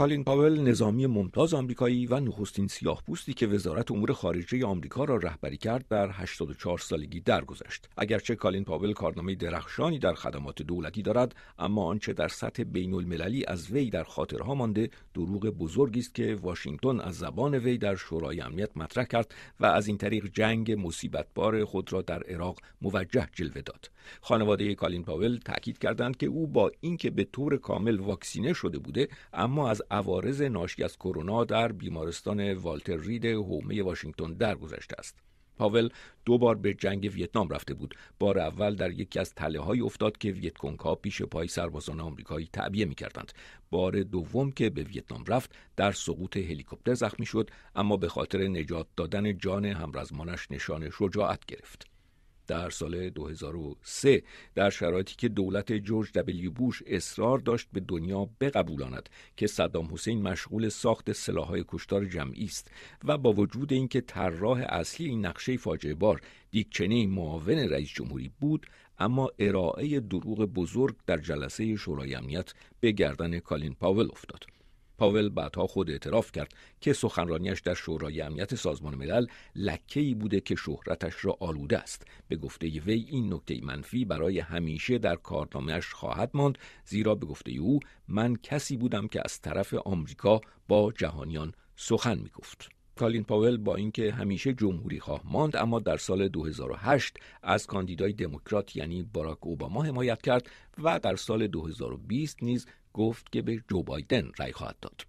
کالین پاول نظامی ممتاز آمریکایی و نخستین سیاهپوستی که وزارت امور خارجه آمریکا را رهبری کرد در 84 سالگی درگذشت اگرچه کالین پاول کارنامه درخشانی در خدمات دولتی دارد اما آنچه در سطح بین المللی از وی در خاطرها مانده دروغ بزرگی است که واشنگتن از زبان وی در شورای امنیت مطرح کرد و از این طریق جنگ مصیبتبار خود را در عراق موجه جلوه داد خانواده کالین پاول تاکید کردند که او با اینکه به طور کامل واکسینه شده بوده اما از عوارض ناشی از کرونا در بیمارستان والتر رید هومه واشنگتن درگذشته است پاول دو بار به جنگ ویتنام رفته بود بار اول در یکی از تله های افتاد که ویتکونگ ها پیش پای سربازان آمریکایی تعبیه می کردند بار دوم که به ویتنام رفت در سقوط هلیکوپتر زخمی شد اما به خاطر نجات دادن جان همرزمانش نشان شجاعت گرفت در سال 2003 در شرایطی که دولت جورج دبلیو بوش اصرار داشت به دنیا بقبولاند که صدام حسین مشغول ساخت سلاحهای کشتار جمعی است و با وجود اینکه طراح اصلی این نقشه فاجعه بار دیکچنه معاون رئیس جمهوری بود اما ارائه دروغ بزرگ در جلسه شورای امنیت به گردن کالین پاول افتاد پاول بعدها خود اعتراف کرد که سخنرانیش در شورای امنیت سازمان ملل لکه‌ای بوده که شهرتش را آلوده است به گفته وی این نکته منفی برای همیشه در کارنامهش خواهد ماند زیرا به گفته او من کسی بودم که از طرف آمریکا با جهانیان سخن میگفت کالین پاول با اینکه همیشه جمهوری خواه ماند اما در سال 2008 از کاندیدای دموکرات یعنی باراک اوباما حمایت کرد و در سال 2020 نیز گفت که به جو بایدن رای خواهد داد